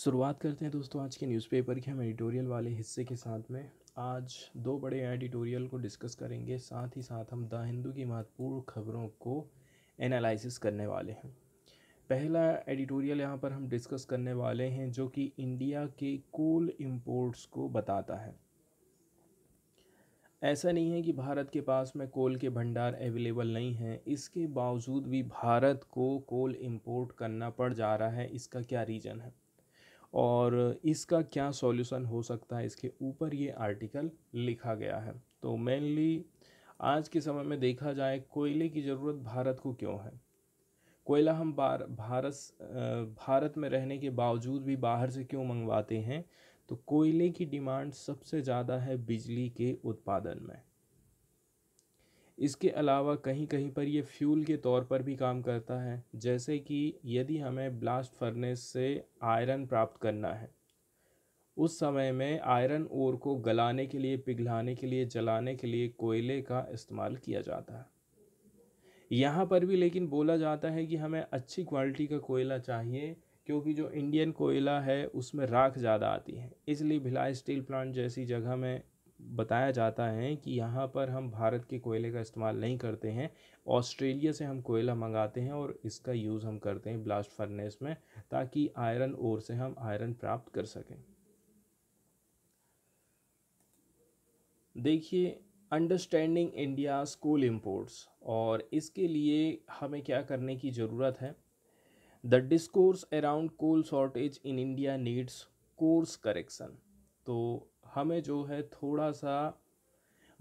शुरुआत करते हैं दोस्तों आज के न्यूज़पेपर के हम एडिटोरियल वाले हिस्से के साथ में आज दो बड़े एडिटोरियल को डिस्कस करेंगे साथ ही साथ हम द हिंदू की महत्वपूर्ण खबरों को एनालिसिस करने वाले हैं पहला एडिटोरियल यहाँ पर हम डिस्कस करने वाले हैं जो कि इंडिया के कोल इम्पोर्ट्स को बताता है ऐसा नहीं है कि भारत के पास में कोल के भंडार अवेलेबल नहीं हैं इसके बावजूद भी भारत को कोल इंपोर्ट करना पड़ जा रहा है इसका क्या रीज़न है और इसका क्या सॉल्यूशन हो सकता है इसके ऊपर ये आर्टिकल लिखा गया है तो मेनली आज के समय में देखा जाए कोयले की ज़रूरत भारत को क्यों है कोयला हम बार भारत भारत में रहने के बावजूद भी बाहर से क्यों मंगवाते हैं तो कोयले की डिमांड सबसे ज़्यादा है बिजली के उत्पादन में इसके अलावा कहीं कहीं पर ये फ्यूल के तौर पर भी काम करता है जैसे कि यदि हमें ब्लास्ट फर्नेस से आयरन प्राप्त करना है उस समय में आयरन ओर को गलाने के लिए पिघलाने के लिए जलाने के लिए कोयले का इस्तेमाल किया जाता है यहाँ पर भी लेकिन बोला जाता है कि हमें अच्छी क्वालिटी का कोयला चाहिए क्योंकि जो इंडियन कोयला है उसमें राख ज़्यादा आती है इसलिए भिलाई स्टील प्लांट जैसी जगह में बताया जाता है कि यहाँ पर हम भारत के कोयले का इस्तेमाल नहीं करते हैं ऑस्ट्रेलिया से हम कोयला मंगाते हैं और इसका यूज़ हम करते हैं ब्लास्ट फर्नेस में ताकि आयरन ओर से हम आयरन प्राप्त कर सकें देखिए अंडरस्टैंडिंग इंडिया स्कूल इम्पोर्ट्स और इसके लिए हमें क्या करने की ज़रूरत है the discourse around coal shortage in India needs course correction तो हमें जो है थोड़ा सा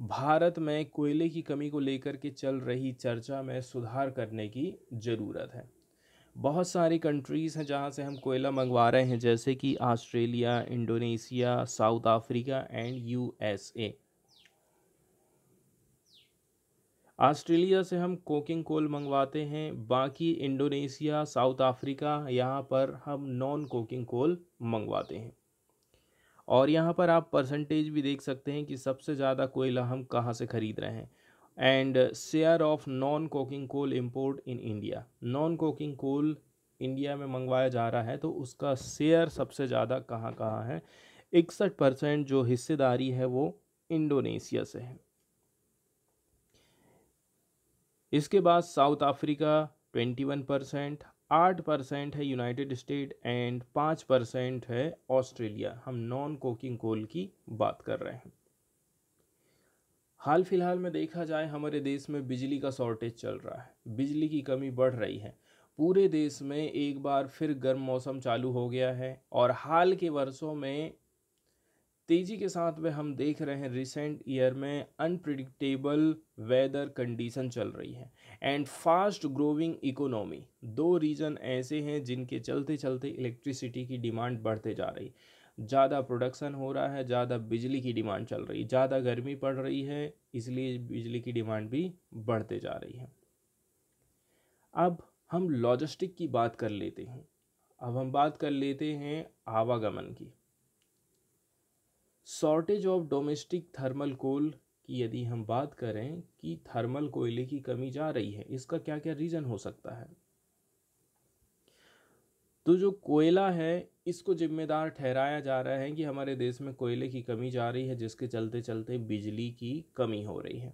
भारत में कोयले की कमी को लेकर के चल रही चर्चा में सुधार करने की ज़रूरत है बहुत सारी कंट्रीज़ हैं जहाँ से हम कोयला मंगवा रहे हैं जैसे कि Australia Indonesia South Africa and USA Australia से हम कोकिंग कोल मंगवाते हैं बाकी इंडोनेशिया साउथ अफ्रीका यहाँ पर हम नॉन कोकिंग कोल मंगवाते हैं और यहाँ पर आप परसेंटेज भी देख सकते हैं कि सबसे ज़्यादा कोयला हम कहाँ से ख़रीद रहे हैं and share of non coking coal import in India non coking coal India में मंगवाया जा रहा है तो उसका शेयर सबसे ज़्यादा कहाँ कहाँ है इकसठ परसेंट जो हिस्सेदारी है वो इंडोनेशिया से है इसके बाद South Africa twenty one percent आठ परसेंट है यूनाइटेड स्टेट एंड पाँच परसेंट है ऑस्ट्रेलिया हम नॉन कोकिंग कोल की बात कर रहे हैं हाल फिलहाल में देखा जाए हमारे देश में बिजली का शॉर्टेज चल रहा है बिजली की कमी बढ़ रही है पूरे देश में एक बार फिर गर्म मौसम चालू हो गया है और हाल के वर्षों में तेज़ी के साथ में हम देख रहे हैं रिसेंट ईयर में अनप्रिडिक्टेबल वेदर कंडीशन चल रही है एंड फास्ट ग्रोविंग इकोनॉमी दो रीज़न ऐसे हैं जिनके चलते चलते इलेक्ट्रिसिटी की डिमांड बढ़ते जा रही ज़्यादा प्रोडक्शन हो रहा है ज़्यादा बिजली की डिमांड चल रही ज़्यादा गर्मी पड़ रही है इसलिए बिजली की डिमांड भी बढ़ते जा रही है अब हम लॉजिस्टिक की बात कर लेते हैं अब हम बात कर लेते हैं आवागमन की shortage of domestic thermal coal कि यदि हम बात करें कि थर्मल कोयले की कमी जा रही है इसका क्या क्या रीज़न हो सकता है तो जो कोयला है इसको जिम्मेदार ठहराया जा रहा है कि हमारे देश में कोयले की कमी जा रही है जिसके चलते चलते बिजली की कमी हो रही है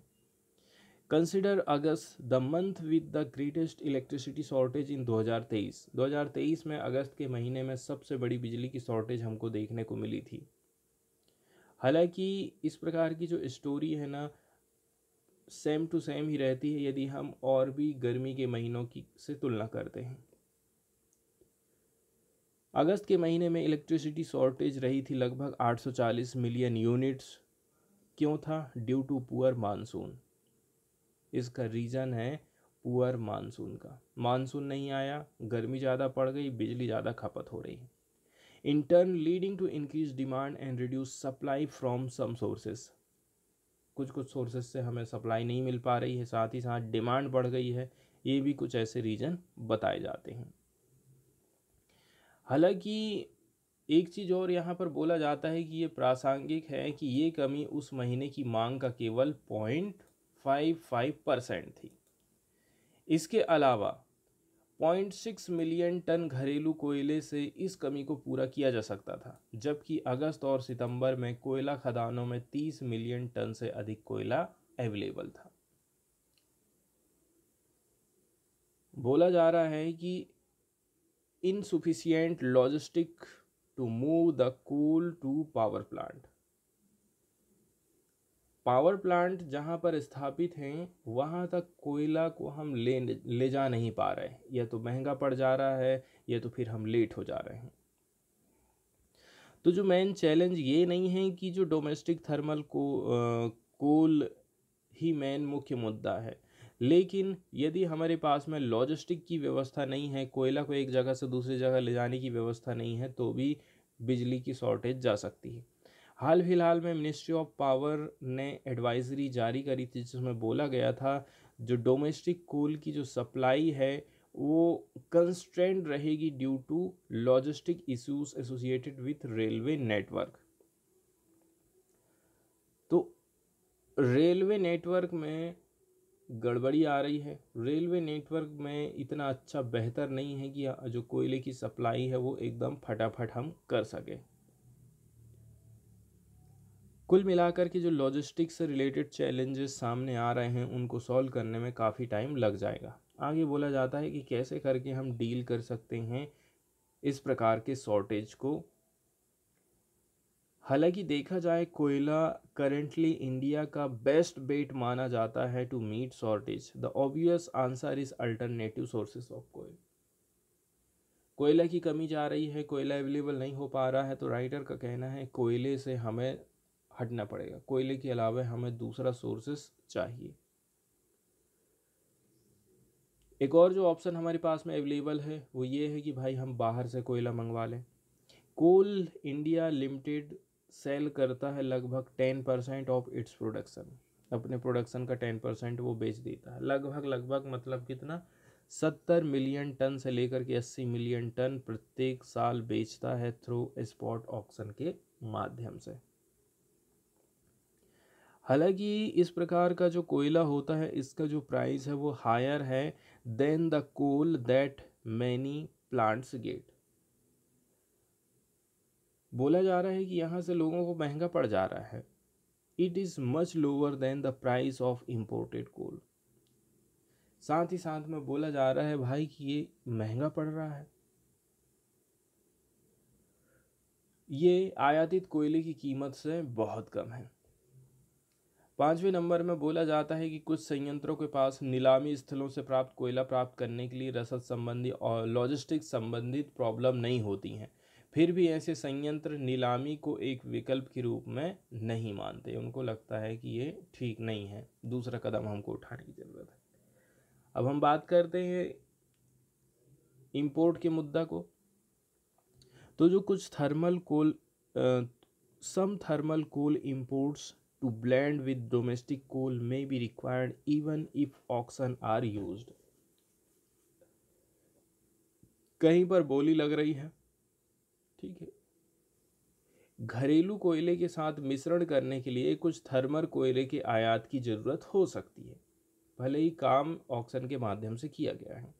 consider August the month with the greatest electricity shortage in 2023 2023 में अगस्त के महीने में सबसे बड़ी बिजली की शॉर्टेज हमको देखने को मिली थी हालांकि इस प्रकार की जो स्टोरी है ना सेम टू सेम ही रहती है यदि हम और भी गर्मी के महीनों की से तुलना करते हैं अगस्त के महीने में इलेक्ट्रिसिटी शॉर्टेज रही थी लगभग 840 मिलियन यूनिट्स क्यों था ड्यू टू पुअर मानसून इसका रीज़न है पुअर मानसून का मानसून नहीं आया गर्मी ज़्यादा पड़ गई बिजली ज़्यादा खपत हो रही है in turn leading to increased demand and reduced supply from some sources कुछ कुछ सोर्सेस से हमें सप्लाई नहीं मिल पा रही है साथ ही साथ डिमांड बढ़ गई है ये भी कुछ ऐसे रीज़न बताए जाते हैं हालांकि एक चीज़ और यहाँ पर बोला जाता है कि ये प्रासंगिक है कि ये कमी उस महीने की मांग का केवल पॉइंट फाइव फाइव परसेंट थी इसके अलावा 0.6 मिलियन टन घरेलू कोयले से इस कमी को पूरा किया जा सकता था जबकि अगस्त और सितंबर में कोयला खदानों में 30 मिलियन टन से अधिक कोयला अवेलेबल था बोला जा रहा है कि insufficient logistic to move the coal to power plant power plant जहाँ पर स्थापित हैं वहाँ तक कोयला को हम ले ले जा नहीं पा रहे या तो महंगा पड़ जा रहा है या तो फिर हम लेट हो जा रहे हैं तो जो मेन चैलेंज ये नहीं है कि जो डोमेस्टिक थर्मल को आ, कोल ही मेन मुख्य मुद्दा है लेकिन यदि हमारे पास में लॉजिस्टिक की व्यवस्था नहीं है कोयला को एक जगह से दूसरी जगह ले जाने की व्यवस्था नहीं है तो भी बिजली की शॉर्टेज जा सकती है हाल फिलहाल में मिनिस्ट्री ऑफ पावर ने एडवाइजरी जारी करी थी जिसमें बोला गया था जो डोमेस्टिक कोल की जो सप्लाई है वो कंस्ट्रेंड रहेगी due to logistic issues associated with railway network तो रेलवे नेटवर्क में गड़बड़ी आ रही है रेलवे नेटवर्क में इतना अच्छा बेहतर नहीं है कि जो कोयले की सप्लाई है वो एकदम फटाफट हम कर सकें कुल मिलाकर के जो लॉजिस्टिक्स से रिलेटेड चैलेंजेस सामने आ रहे हैं उनको सॉल्व करने में काफ़ी टाइम लग जाएगा आगे बोला जाता है कि कैसे करके हम डील कर सकते हैं इस प्रकार के शॉर्टेज को हालांकि देखा जाए कोयला करेंटली इंडिया का बेस्ट बेट माना जाता है to meet shortage the obvious answer is alternative sources of कोयल कोयला की कमी जा रही है कोयला अवेलेबल नहीं हो पा रहा है तो राइटर का कहना है कोयले से हमें हटना पड़ेगा कोयले के अलावा हमें दूसरा सोर्सेस चाहिए एक और जो ऑप्शन हमारे पास में अवेलेबल है वो ये है कि भाई हम बाहर से कोयला मंगवा लें कोल इंडिया लिमिटेड सेल करता है लगभग ten percent of its production अपने प्रोडक्शन का टेन परसेंट वो बेच देता है लगभग लगभग मतलब कितना सत्तर मिलियन टन से लेकर के अस्सी मिलियन टन प्रत्येक साल बेचता है थ्रू स्पॉट ऑक्शन के माध्यम से हालांकि इस प्रकार का जो कोयला होता है इसका जो प्राइस है वो हायर है than the coal that many plants get बोला जा रहा है कि यहाँ से लोगों को महंगा पड़ जा रहा है it is much lower than the price of imported coal साथ ही साथ में बोला जा रहा है भाई कि ये महंगा पड़ रहा है ये आयातित कोयले की कीमत से बहुत कम है पाँचवें नंबर में बोला जाता है कि कुछ संयंत्रों के पास नीलामी स्थलों से प्राप्त कोयला प्राप्त करने के लिए रसद संबंधी और लॉजिस्टिक संबंधित प्रॉब्लम नहीं होती हैं फिर भी ऐसे संयंत्र नीलामी को एक विकल्प के रूप में नहीं मानते उनको लगता है कि ये ठीक नहीं है दूसरा कदम हमको उठाने की ज़रूरत है अब हम बात करते हैं इम्पोर्ट के मुद्दा को तो जो कुछ thermal coal some thermal coal imports to blend with domestic coal may be required even if auction are used कहीं पर बोली लग रही है ठीक है घरेलू कोयले के साथ मिश्रण करने के लिए कुछ थर्मर कोयले के आयात की ज़रूरत हो सकती है भले ही काम ऑक्सन के माध्यम से किया गया है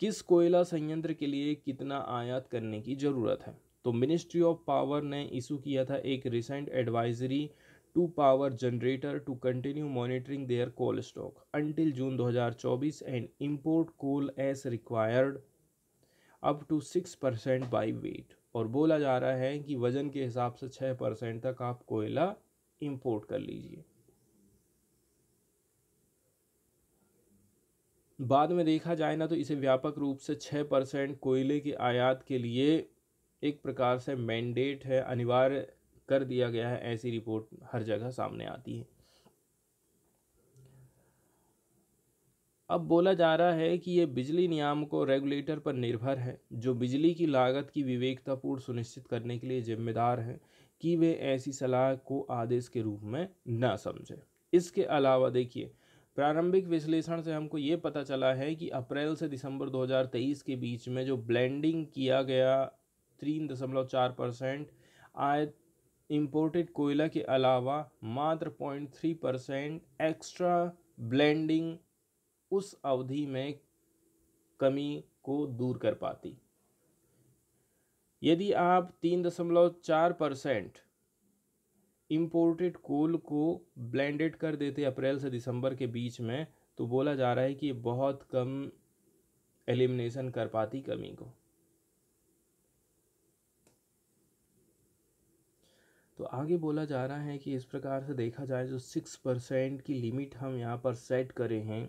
किस कोयला संयंत्र के लिए कितना आयात करने की ज़रूरत है तो मिनिस्ट्री ऑफ पावर ने इशू किया था एक recent advisory to power generator to continue monitoring their coal stock until June 2024 and import coal as required up to six percent by weight और बोला जा रहा है कि वज़न के हिसाब से छः परसेंट तक आप कोयला इंपोर्ट कर लीजिए बाद में देखा जाए ना तो इसे व्यापक रूप से छः परसेंट कोयले के आयात के लिए एक प्रकार से मैंडेट है अनिवार्य कर दिया गया है ऐसी रिपोर्ट हर जगह सामने आती है अब बोला जा रहा है कि ये बिजली नियम को रेगुलेटर पर निर्भर है जो बिजली की लागत की विवेकतापूर्ण सुनिश्चित करने के लिए जिम्मेदार है कि वे ऐसी सलाह को आदेश के रूप में न समझें इसके अलावा देखिए प्रारंभिक विश्लेषण से हमको ये पता चला है कि अप्रैल से दिसंबर 2023 के बीच में जो ब्लेंडिंग किया गया तीन दशमलव चार परसेंट आयत इम्पोर्टेड कोयला के अलावा मात्र point three percent extra blending उस अवधि में कमी को दूर कर पाती यदि आप तीन दशमलव चार परसेंट इम्पोर्टेड कोल को ब्लेंडेड कर देते अप्रैल से दिसंबर के बीच में तो बोला जा रहा है कि बहुत कम एलिमिनेशन कर पाती कमी को तो आगे बोला जा रहा है कि इस प्रकार से देखा जाए जो सिक्स परसेंट की लिमिट हम यहाँ पर सेट करे हैं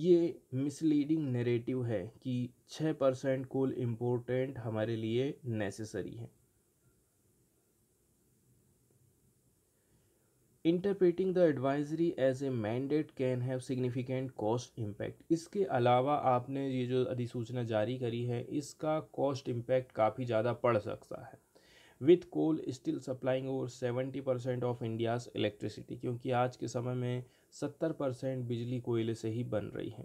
ये मिसलीडिंग नेरेटिव है कि छः परसेंट कोल इम्पोर्टेंट हमारे लिए नेसेसरी है interpreting the advisory as a mandate can have significant cost impact इसके अलावा आपने ये जो अधिसूचना जारी करी है इसका कॉस्ट इम्पैक्ट काफ़ी ज़्यादा पड़ सकता है with coal still supplying over seventy percent of India's electricity क्योंकि आज के समय में सत्तर परसेंट बिजली कोयले से ही बन रही है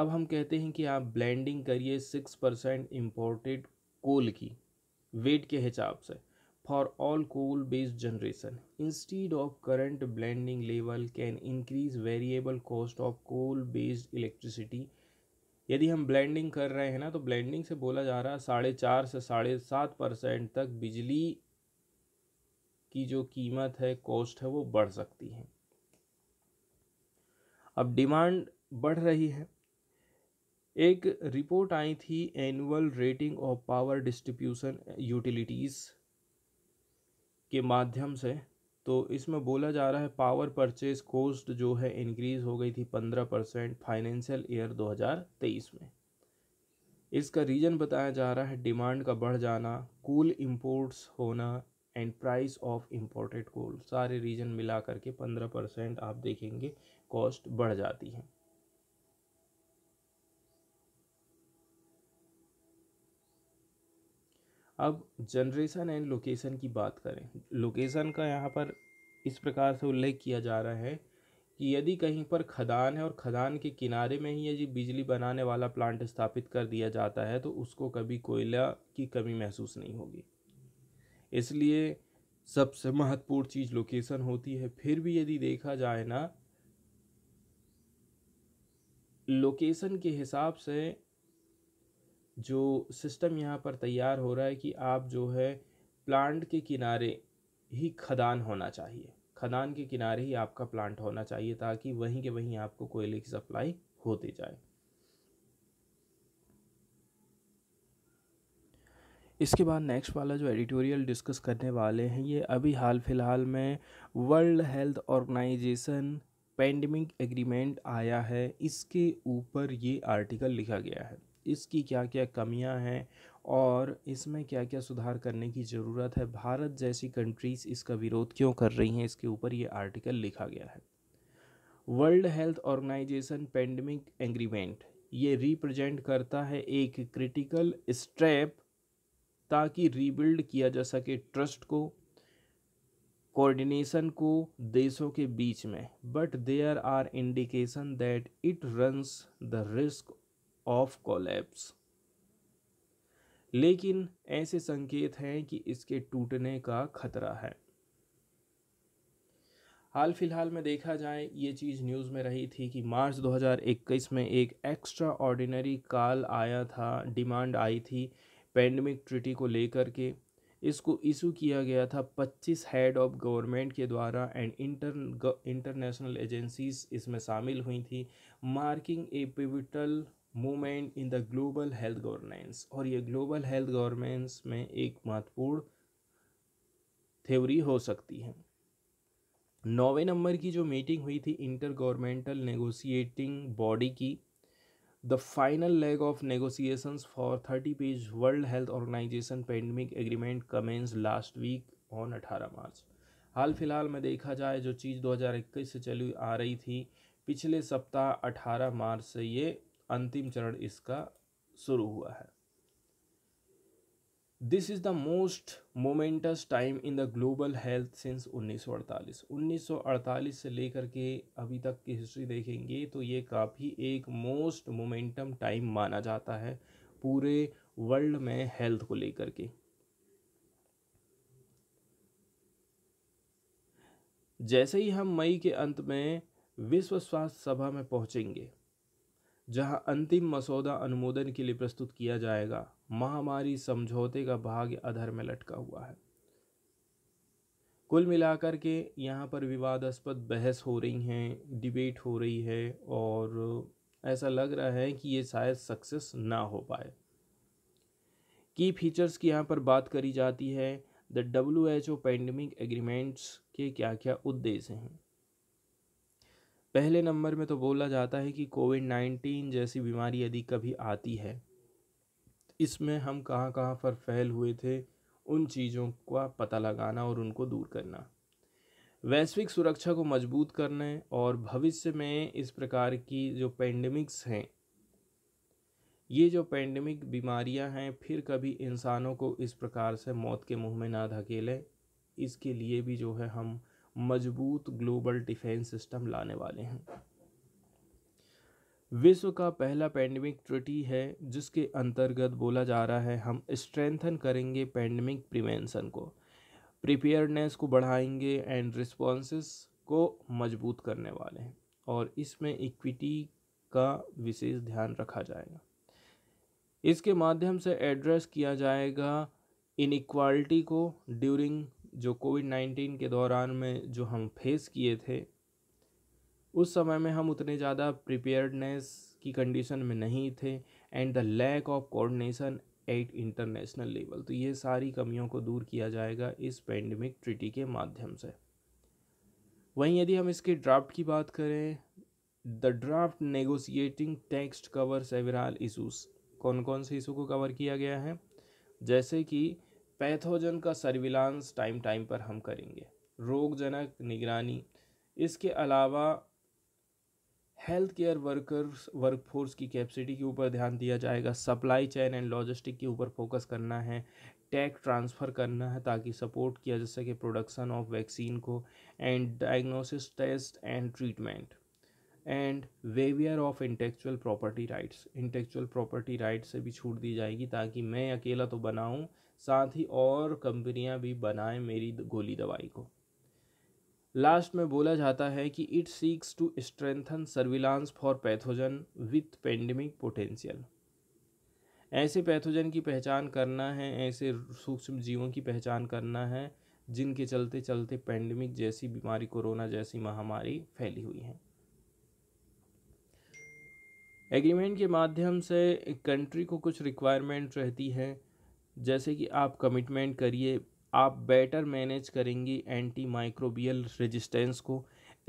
अब हम कहते हैं कि आप ब्लेंडिंग करिए सिक्स परसेंट इम्पोर्टेड कोल की वेट के हिसाब से for all coal based generation instead of current blending level can increase variable cost of coal based electricity यदि हम ब्लेंडिंग कर रहे हैं ना तो ब्लेंडिंग से बोला जा रहा है साढ़े चार से साढ़े सात परसेंट तक बिजली की जो कीमत है कॉस्ट है वो बढ़ सकती है अब डिमांड बढ़ रही है एक रिपोर्ट आई थी annual rating of power distribution utilities के माध्यम से तो इसमें बोला जा रहा है पावर परचेज कोस्ट जो है इंक्रीज हो गई थी पंद्रह परसेंट फाइनेंशियल ईयर दो हज़ार तेईस में इसका रीज़न बताया जा रहा है डिमांड का बढ़ जाना कूल इंपोर्ट्स होना and price of imported coal सारे रीजन मिला करके पंद्रह परसेंट आप देखेंगे कॉस्ट बढ़ जाती है अब जनरेशन एंड लोकेशन की बात करें लोकेशन का यहाँ पर इस प्रकार से उल्लेख किया जा रहा है कि यदि कहीं पर खदान है और खदान के किनारे में ही यदि बिजली बनाने वाला प्लांट स्थापित कर दिया जाता है तो उसको कभी कोयला की कमी महसूस नहीं होगी इसलिए सबसे महत्वपूर्ण चीज़ लोकेशन होती है फिर भी यदि देखा जाए ना लोकेशन के हिसाब से जो सिस्टम यहाँ पर तैयार हो रहा है कि आप जो है प्लांट के किनारे ही खदान होना चाहिए खदान के किनारे ही आपका प्लांट होना चाहिए ताकि वहीं के वहीं आपको कोयले की सप्लाई होती जाए इसके बाद नेक्स्ट वाला जो एडिटोरियल डिस्कस करने वाले हैं ये अभी हाल फिलहाल में World Health Organization pandemic agreement आया है इसके ऊपर ये आर्टिकल लिखा गया है इसकी क्या क्या कमियां हैं और इसमें क्या क्या सुधार करने की ज़रूरत है भारत जैसी कंट्रीज़ इसका विरोध क्यों कर रही हैं इसके ऊपर ये आर्टिकल लिखा गया है World Health Organization pandemic agreement ये रिप्रेजेंट करता है एक क्रिटिकल स्टेप ताकि रीबिल्ड किया जा सके ट्रस्ट को कोऑर्डिनेशन को देशों के बीच में but there are indication that it runs the risk of collapse लेकिन ऐसे संकेत हैं कि इसके टूटने का खतरा है हाल फिलहाल में देखा जाए ये चीज़ न्यूज़ में रही थी कि मार्च 2021 में एक एक्स्ट्रा ऑर्डिनरी काल आया था डिमांड आई थी पेंडेमिक ट्रिटी को लेकर के इसको इशू किया गया था 25 हेड ऑफ गवर्नमेंट के द्वारा एंड इंटर इंटरनेशनल एजेंसीज इसमें शामिल हुई थी marking a pivotal movement in the global health governance और ये ग्लोबल हेल्थ गवर्नेंस में एक महत्वपूर्ण थ्योरी हो सकती है नौवे नंबर की जो मीटिंग हुई थी इंटर गवर्नमेंटल नेगोशिएटिंग बॉडी की the final leg of negotiations for thirty page World Health Organization pandemic agreement commence last week on अठारह मार्च हाल फिलहाल में देखा जाए जो चीज़ 2021 से चली आ रही थी पिछले सप्ताह 18 मार्च से ये अंतिम चरण इसका शुरू हुआ है this is the most momentous time in the global health since 1948 1948 से लेकर के अभी तक की हिस्ट्री देखेंगे तो ये काफ़ी एक मोस्ट मोमेंटम टाइम माना जाता है पूरे वर्ल्ड में हेल्थ को लेकर के जैसे ही हम मई के अंत में विश्व स्वास्थ्य सभा में पहुंचेंगे जहां अंतिम मसौदा अनुमोदन के लिए प्रस्तुत किया जाएगा महामारी समझौते का भाग्य अधर में लटका हुआ है कुल मिलाकर के यहाँ पर विवादास्पद बहस हो रही है डिबेट हो रही है और ऐसा लग रहा है कि ये शायद सक्सेस ना हो पाए की फीचर्स की यहाँ पर बात करी जाती है the W H O pandemic agreements के क्या क्या उद्देश्य हैं पहले नंबर में तो बोला जाता है कि कोविड नाइन्टीन जैसी बीमारी यदि कभी आती है इसमें हम कहाँ कहाँ पर फैल हुए थे उन चीज़ों का पता लगाना और उनको दूर करना वैश्विक सुरक्षा को मजबूत करने और भविष्य में इस प्रकार की जो पेंडेमिक्स हैं ये जो पेंडेमिक बीमारियां हैं फिर कभी इंसानों को इस प्रकार से मौत के मुंह में ना धकेलें इसके लिए भी जो है हम मजबूत ग्लोबल डिफेंस सिस्टम लाने वाले हैं विश्व का पहला पैंडमिक ट्रिटी है जिसके अंतर्गत बोला जा रहा है हम स्ट्रेंथन करेंगे पैंडमिक प्रिवेंशन को प्रिपेयरनेस को बढ़ाएंगे एंड रिस्पॉन्सेस को मजबूत करने वाले हैं और इसमें इक्विटी का विशेष ध्यान रखा जाएगा इसके माध्यम से एड्रेस किया जाएगा इनक्वालिटी को ड्यूरिंग जो कोविड नाइन्टीन के दौरान में जो हम फेस किए थे उस समय में हम उतने ज़्यादा प्रिपेयर्डनेस की कंडीशन में नहीं थे and the lack of coordination at international level तो ये सारी कमियों को दूर किया जाएगा इस पेंडेमिक ट्रिटी के माध्यम से वहीं यदि हम इसके ड्राफ्ट की बात करें the draft negotiating text cover several issues कौन कौन से इशू को कवर किया गया है जैसे कि पैथोजन का सर्विलांस टाइम टाइम पर हम करेंगे रोगजनक निगरानी इसके अलावा हेल्थ केयर वर्कर्स वर्कफोर्स की कैपेसिटी के ऊपर ध्यान दिया जाएगा सप्लाई चैन एंड लॉजिस्टिक के ऊपर फोकस करना है टेक ट्रांसफ़र करना है ताकि सपोर्ट किया जा सके प्रोडक्शन ऑफ वैक्सीन को and diagnosis test and treatment and waiver of intellectual property rights intellectual property rights से भी छूट दी जाएगी ताकि मैं अकेला तो बनाऊँ साथ ही और कंपनियां भी बनाएं मेरी गोली दवाई को लास्ट में बोला जाता है कि it seeks to strengthen surveillance for pathogen with pandemic potential ऐसे पैथोजन की पहचान करना है ऐसे सूक्ष्म जीवों की पहचान करना है जिनके चलते चलते पेंडेमिक जैसी बीमारी कोरोना जैसी महामारी फैली हुई है एग्रीमेंट के माध्यम से कंट्री को कुछ रिक्वायरमेंट रहती है जैसे कि आप कमिटमेंट करिए आप बेटर मैनेज करेंगी एंटी माइक्रोबियल रेजिस्टेंस को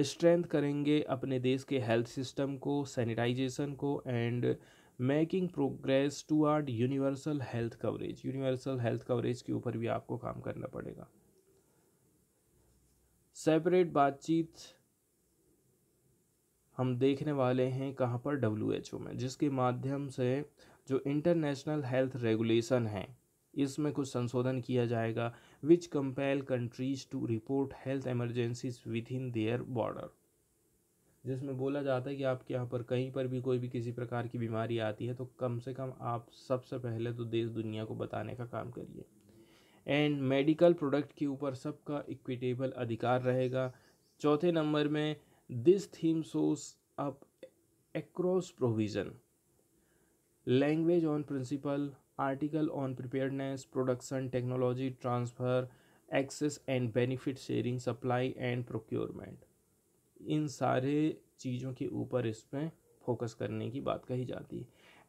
स्ट्रेंथ करेंगे अपने देश के हेल्थ सिस्टम को सैनिटाइजेशन को and making progress toward universal health coverage universal health coverage के ऊपर भी आपको काम करना पड़ेगा सेपरेट बातचीत हम देखने वाले हैं कहाँ पर डब्ल्यू एच ओ में जिसके माध्यम से जो इंटरनेशनल हेल्थ रेगुलेशन हैं इसमें कुछ संशोधन किया जाएगा which compel countries to report health emergencies within their border जिसमें बोला जाता है कि आपके यहाँ पर कहीं पर भी कोई भी किसी प्रकार की बीमारी आती है तो कम से कम आप सबसे पहले तो देश दुनिया को बताने का काम करिए एंड मेडिकल प्रोडक्ट के ऊपर सबका इक्विटेबल अधिकार रहेगा चौथे नंबर में this theme shows up across provision language on principle article on preparedness production technology transfer access and benefit sharing supply and procurement इन सारे चीज़ों के ऊपर इसमें फोकस करने की बात कही जाती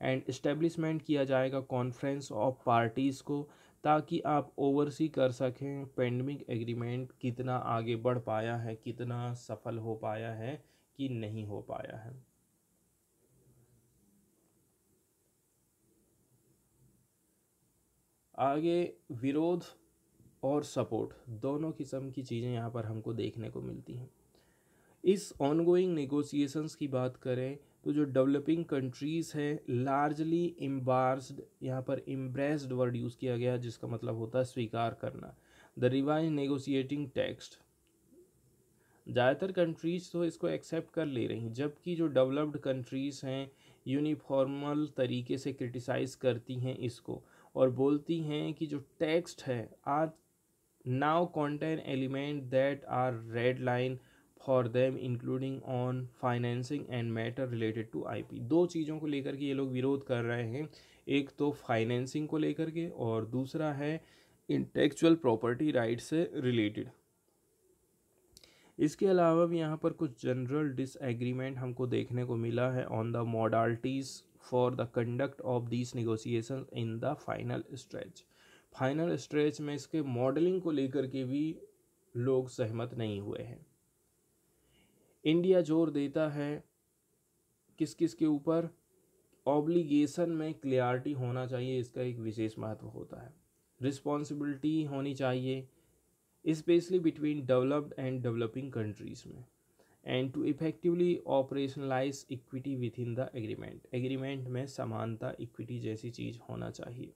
है एंड इस्टेब्लिशमेंट किया जाएगा कॉन्फ्रेंस ऑफ पार्टीज़ को ताकि आप ओवरसी कर सकें पेंडमिक एग्रीमेंट कितना आगे बढ़ पाया है कितना सफल हो पाया है कि नहीं हो पाया है आगे विरोध और सपोर्ट दोनों किस्म की चीज़ें यहाँ पर हमको देखने को मिलती हैं इस ऑनगोइंग नेगोशिएशंस की बात करें तो जो डेवलपिंग कंट्रीज़ हैं लार्जली एम्बार्सड यहाँ पर एम्ब्रेस्ड वर्ड यूज़ किया गया जिसका मतलब होता है स्वीकार करना द रिवाइज नेगोशिएटिंग टेक्स्ट ज़्यादातर कंट्रीज़ तो इसको एक्सेप्ट कर ले रही हैं जबकि जो डेवलप्ड कंट्रीज़ हैं यूनिफॉर्मल तरीके से क्रिटिसाइज़ करती हैं इसको और बोलती हैं कि जो टेक्स्ट है are now contain element that are red line for them including on financing and matter related to IP दो चीज़ों को लेकर के ये लोग विरोध कर रहे हैं एक तो फाइनेंसिंग को लेकर के और दूसरा है इंटेक्चुअल प्रॉपर्टी राइट से रिलेटेड इसके अलावा भी यहाँ पर कुछ जनरल डिसएग्रीमेंट हमको देखने को मिला है on the modalities for the conduct of this negotiation in the final stretch final stretch में इसके मॉडलिंग को लेकर के भी लोग सहमत नहीं हुए हैं इंडिया जोर देता है किस किस के ऊपर ऑब्लिगेशन में क्लियरिटी होना चाहिए इसका एक विशेष महत्व होता है रिस्पॉन्सिबिलिटी होनी चाहिए specially between developed and developing countries में and to effectively operationalise equity within the agreement agreement में समानता इक्विटी जैसी चीज़ होना चाहिए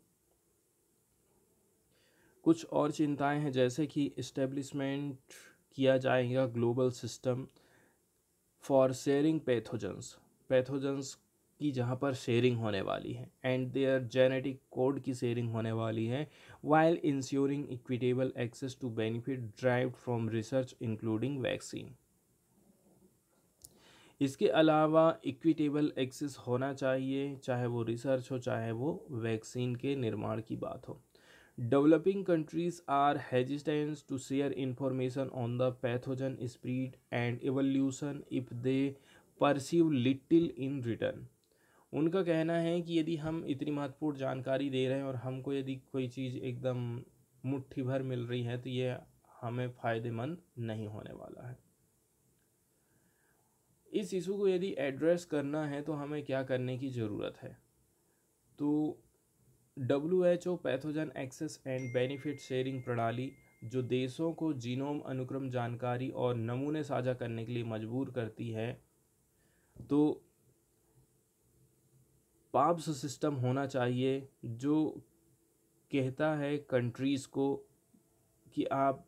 कुछ और चिंताएं हैं जैसे कि इस्टेब्लिशमेंट किया जाएगा global system for sharing pathogens pathogens की जहाँ पर शेयरिंग होने वाली है एंड देयर जेनेटिक कोड की शेयरिंग होने वाली है while ensuring equitable access to benefit drive from research including vaccine इसके अलावा इक्विटेबल एक्सेस होना चाहिए चाहे वो रिसर्च हो चाहे वो वैक्सीन के निर्माण की बात हो developing countries are hesitance to share information on the pathogen spread and evolution if they perceive little in return उनका कहना है कि यदि हम इतनी महत्वपूर्ण जानकारी दे रहे हैं और हमको यदि कोई चीज़ एकदम मुट्ठी भर मिल रही है तो ये हमें फ़ायदेमंद नहीं होने वाला है इस इशू को यदि एड्रेस करना है तो हमें क्या करने की ज़रूरत है तो W H O pathogen access and benefit sharing प्रणाली जो देशों को जीनोम अनुक्रम जानकारी और नमूने साझा करने के लिए मजबूर करती है तो पाप्स सिस्टम होना चाहिए जो कहता है कंट्रीज़ को कि आप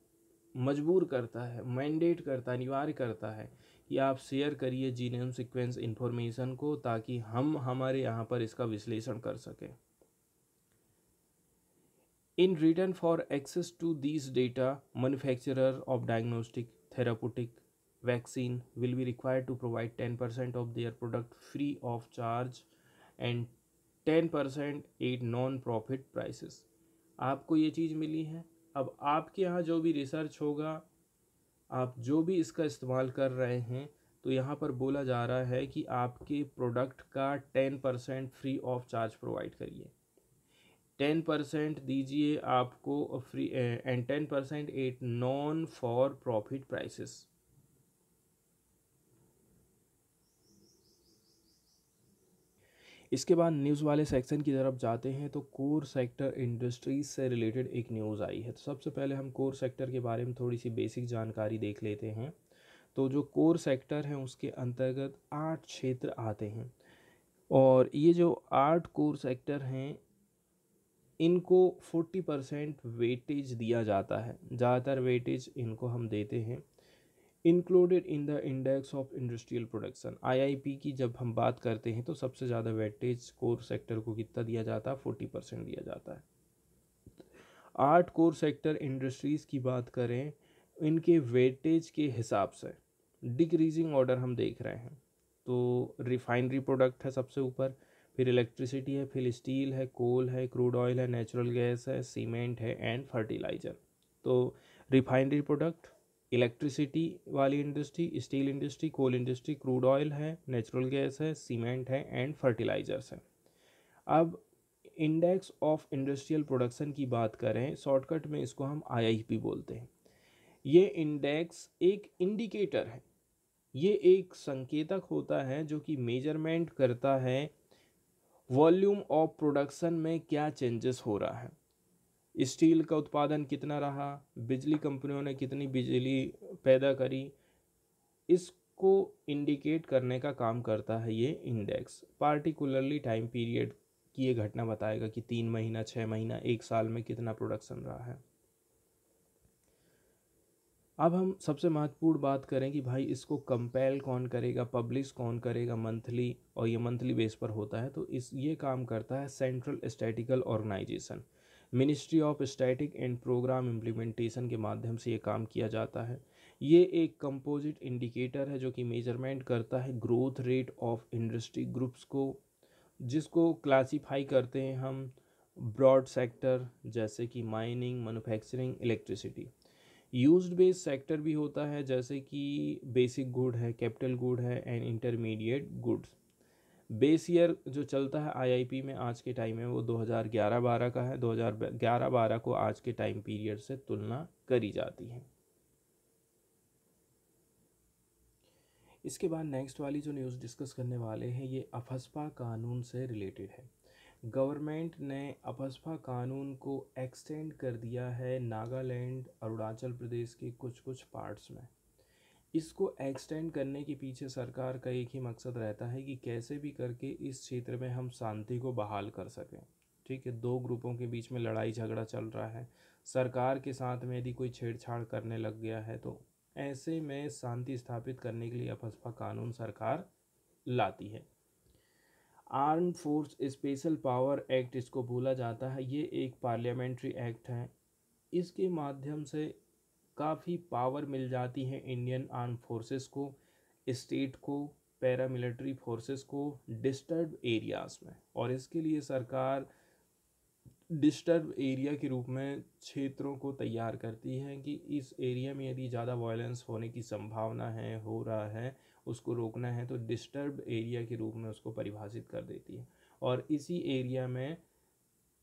मजबूर करता है मैंडेट करता है अनिवार्य करता है या आप शेयर करिए जीनोम सीक्वेंस इन्फॉर्मेशन को ताकि हम हमारे यहाँ पर इसका विश्लेषण कर सकें in return for access to this data manufacturer of diagnostic therapeutic vaccine will be required to provide ten percent of their product free of charge and ten percent at non profit prices आपको ये चीज़ मिली है अब आपके यहाँ जो भी research होगा आप जो भी इसका इस्तेमाल कर रहे हैं तो यहाँ पर बोला जा रहा है कि आपके प्रोडक्ट का ten percent free of charge provide करिए टेन परसेंट दीजिए आपको free and ten percent at non for profit prices इसके बाद न्यूज़ वाले सेक्शन की तरफ जाते हैं तो कोर सेक्टर इंडस्ट्रीज से रिलेटेड एक न्यूज़ आई है तो सबसे पहले हम कोर सेक्टर के बारे में थोड़ी सी बेसिक जानकारी देख लेते हैं तो जो कोर सेक्टर हैं उसके अंतर्गत आठ क्षेत्र आते हैं और ये जो आठ कोर सेक्टर हैं इनको फोर्टी परसेंट वेटेज दिया जाता है ज़्यादातर वेटेज इनको हम देते हैं included in the index of industrial production IIP की जब हम बात करते हैं तो सबसे ज़्यादा वेटेज कोर सेक्टर को कितना दिया जाता है फोर्टी परसेंट दिया जाता है आठ कोर सेक्टर इंडस्ट्रीज़ की बात करें इनके वेटेज के हिसाब से डिक्रीजिंग ऑर्डर हम देख रहे हैं तो रिफाइनरी प्रोडक्ट है सबसे ऊपर फिर इलेक्ट्रिसिटी है फिर स्टील है कोल है क्रूड ऑयल है नेचुरल गैस है सीमेंट है एंड फर्टिलाइज़र तो रिफाइनरी प्रोडक्ट इलेक्ट्रिसिटी वाली industry steel industry coal industry crude oil है नेचुरल गैस है सीमेंट है एंड फर्टिलाइजर्स है अब इंडेक्स ऑफ इंडस्ट्रियल प्रोडक्शन की बात करें शॉर्टकट में इसको हम आईआईपी बोलते हैं ये इंडेक्स एक इंडिकेटर है ये एक संकेतक होता है जो कि मेजरमेंट करता है वॉल्यूम ऑफ प्रोडक्शन में क्या चेंजेस हो रहा है स्टील का उत्पादन कितना रहा बिजली कंपनियों ने कितनी बिजली पैदा करी इसको इंडिकेट करने का काम करता है ये इंडेक्स पार्टिकुलरली टाइम पीरियड की ये घटना बताएगा कि तीन महीना छः महीना एक साल में कितना प्रोडक्शन रहा है अब हम सबसे महत्वपूर्ण बात करें कि भाई इसको कंपेल कौन करेगा पब्लिश कौन करेगा मंथली और ये मंथली बेस पर होता है तो इस ये काम करता है central statistical organisation ministry of statistics and programme implementation के माध्यम से ये काम किया जाता है ये एक कंपोजिट इंडिकेटर है जो कि मेजरमेंट करता है growth rate of industry groups को जिसको क्लासीफाई करते हैं हम ब्रॉड सेक्टर जैसे कि mining manufacturing electricity used base sector भी होता है जैसे कि बेसिक गुड है कैपिटल गुड है and intermediate goods base year जो चलता है आईआईपी में आज के टाइम में वो 2011-12 का है 2011-12 को आज के टाइम पीरियड से तुलना करी जाती है इसके बाद नेक्स्ट वाली जो न्यूज़ डिस्कस करने वाले हैं ये अफस्पा कानून से रिलेटेड है गवर्नमेंट ने अफस्पा कानून को एक्सटेंड कर दिया है नागालैंड अरुणाचल प्रदेश के कुछ कुछ पार्ट्स में इसको एक्सटेंड करने के पीछे सरकार का एक ही मकसद रहता है कि कैसे भी करके इस क्षेत्र में हम शांति को बहाल कर सकें ठीक है दो ग्रुपों के बीच में लड़ाई झगड़ा चल रहा है सरकार के साथ में यदि कोई छेड़छाड़ करने लग गया है तो ऐसे में शांति स्थापित करने के लिए अफसफा कानून सरकार लाती है arm force special power act इसको बोला जाता है ये एक पार्लियामेंट्री एक्ट है इसके माध्यम से काफ़ी पावर मिल जाती है इंडियन आर्म फोर्सेस को स्टेट को पैरामिलिट्री फोर्सेस को डिस्टर्ब एरियाज़ में और इसके लिए सरकार डिस्टर्ब एरिया के रूप में क्षेत्रों को तैयार करती है कि इस एरिया में यदि ज़्यादा वायलेंस होने की संभावना है हो रहा है उसको रोकना है तो डिस्टर्ब एरिया के रूप में उसको परिभाषित कर देती है और इसी एरिया में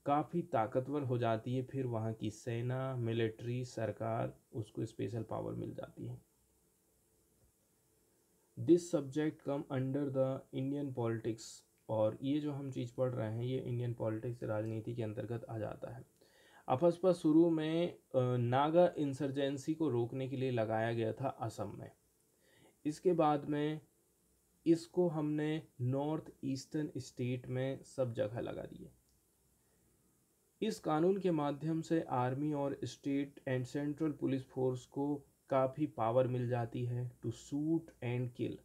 काफ़ी ताकतवर हो जाती है फिर वहाँ की सेना मिलिट्री सरकार उसको स्पेशल पावर मिल जाती है this subject come under the Indian politics और ये जो हम चीज़ पढ़ रहे हैं ये इंडियन पॉलिटिक्स राजनीति के अंतर्गत आ जाता है अफसपा शुरू में नागा इंसर्जेंसी को रोकने के लिए लगाया गया था असम में इसके बाद में इसको हमने नॉर्थ ईस्टर्न स्टेट में सब जगह लगा दिया इस कानून के माध्यम से आर्मी और state and central police force को काफ़ी पावर मिल जाती है to shoot and kill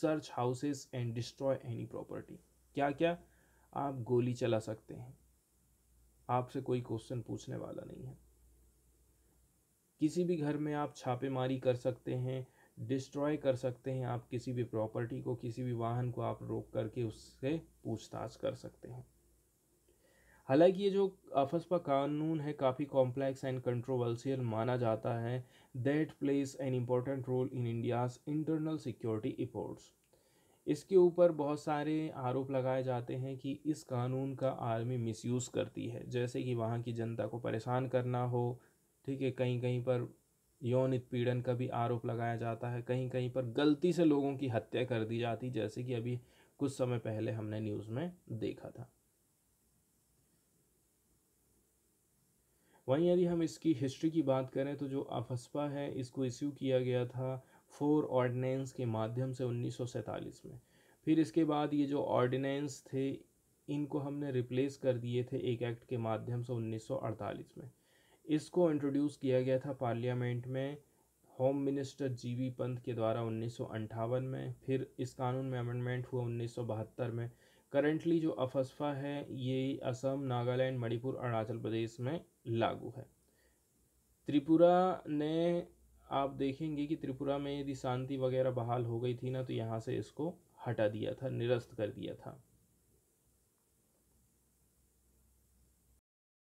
search houses and destroy any property क्या क्या आप गोली चला सकते हैं आपसे कोई क्वेश्चन पूछने वाला नहीं है किसी भी घर में आप छापेमारी कर सकते हैं डिस्ट्रॉय कर सकते हैं आप किसी भी प्रॉपर्टी को किसी भी वाहन को आप रोक करके उससे पूछताछ कर सकते हैं हालांकि ये जो आफस्पा कानून है काफ़ी कॉम्प्लेक्स एंड कंट्रोवर्सियल माना जाता है that plays an important role in India's internal security efforts इसके ऊपर बहुत सारे आरोप लगाए जाते हैं कि इस कानून का आर्मी मिसयूज़ करती है जैसे कि वहाँ की जनता को परेशान करना हो ठीक है कहीं कहीं पर यौन उत्पीड़न का भी आरोप लगाया जाता है कहीं कहीं पर गलती से लोगों की हत्या कर दी जाती जैसे कि अभी कुछ समय पहले हमने न्यूज़ में देखा था वहीं यदि हम इसकी हिस्ट्री की बात करें तो जो अफस्पा है इसको इश्यू किया गया था फोर ऑर्डिनेंस के माध्यम से उन्नीस में फिर इसके बाद ये जो ऑर्डिनेंस थे इनको हमने रिप्लेस कर दिए थे एक एक्ट के माध्यम से 1948 में इसको इंट्रोड्यूस किया गया था पार्लियामेंट में होम मिनिस्टर जीवी पंत के द्वारा उन्नीस में फिर इस कानून में अमेंडमेंट हुआ उन्नीस में करंटली जो अफस्फा है ये असम नागालैंड मणिपुर अरुणाचल प्रदेश में लागू है त्रिपुरा ने आप देखेंगे कि त्रिपुरा में यदि शांति वगैरह बहाल हो गई थी ना तो यहाँ से इसको हटा दिया था निरस्त कर दिया था